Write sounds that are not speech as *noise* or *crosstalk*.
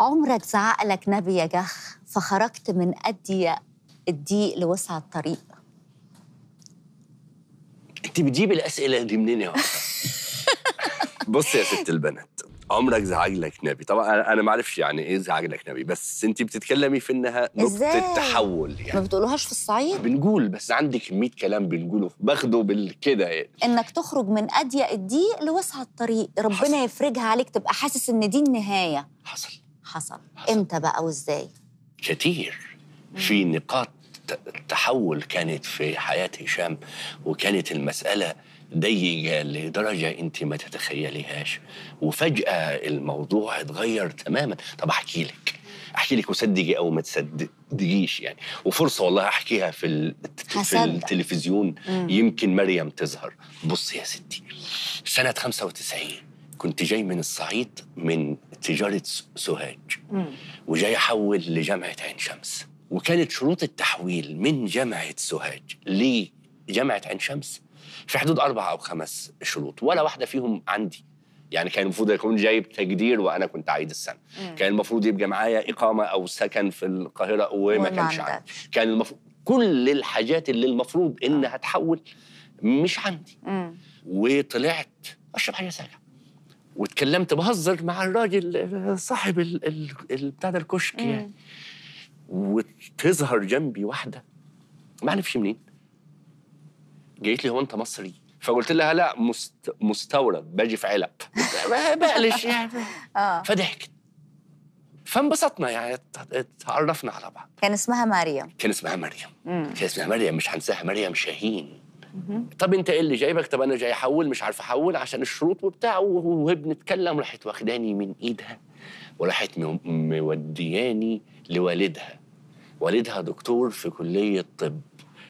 عمرك زعق لك نبي يا جخ فخرجت من أدي الضيق لوسع الطريق انت بتجيب الاسئله دي منين يا *laughs* بص يا ست البنات عمرك زعجلك نبي طبعا انا ما اعرفش يعني ايه زعجلك نبي بس انت بتتكلمي في انها نقطه تحول يعني ما بتقولوهاش في الصعيد بنقول بس عندي كميه كلام بنقوله باخده بالكده يعني انك تخرج من اضيق الضيق لوسع الطريق ربنا حصل. يفرجها عليك تبقى حاسس ان دي النهايه حصل حصل, حصل. امتى بقى وازاي كتير في نقاط تحول كانت في حياة هشام وكانت المسألة ضيقة لدرجة أنت ما تتخيليهاش وفجأة الموضوع اتغير تماما طب أحكي لك احكي لك وصدقي او ما تصدقيش يعني وفرصه والله احكيها في في التلفزيون مم. يمكن مريم تظهر بصي يا ستي سنه 95 كنت جاي من الصعيد من تجاره سوهاج وجاي احول لجامعه عين شمس وكانت شروط التحويل من جامعه سوهاج لجامعه عين شمس في حدود اربع او خمس شروط ولا واحده فيهم عندي يعني كان المفروض يكون جايب تجدير وانا كنت عيد السنه مم. كان المفروض يبقى معايا اقامه او سكن في القاهره وما كانش عندي كان المفروض كل الحاجات اللي المفروض انها تحول مش عندي مم. وطلعت اشرب حاجه سهله وتكلمت بهزر مع الراجل صاحب بتاع ده الكشك يعني وتظهر جنبي واحده ما اعرفش منين جيت لي هو انت مصري فقلت لها لا مست... مستورد باجي في علب *laughs* بقلش يعني *laughs* آه. فضحكت فانبسطنا يعني اتعرفنا على بعض كان اسمها مريم كان اسمها مريم كان اسمها مريم مش هنساها مريم شاهين طب انت ايه اللي جايبك طب انا جاي احول مش عارف احول عشان الشروط وبتاع وهي بنتكلم راحت واخداني من ايدها وراحت مودياني لوالدها والدها دكتور في كليه طب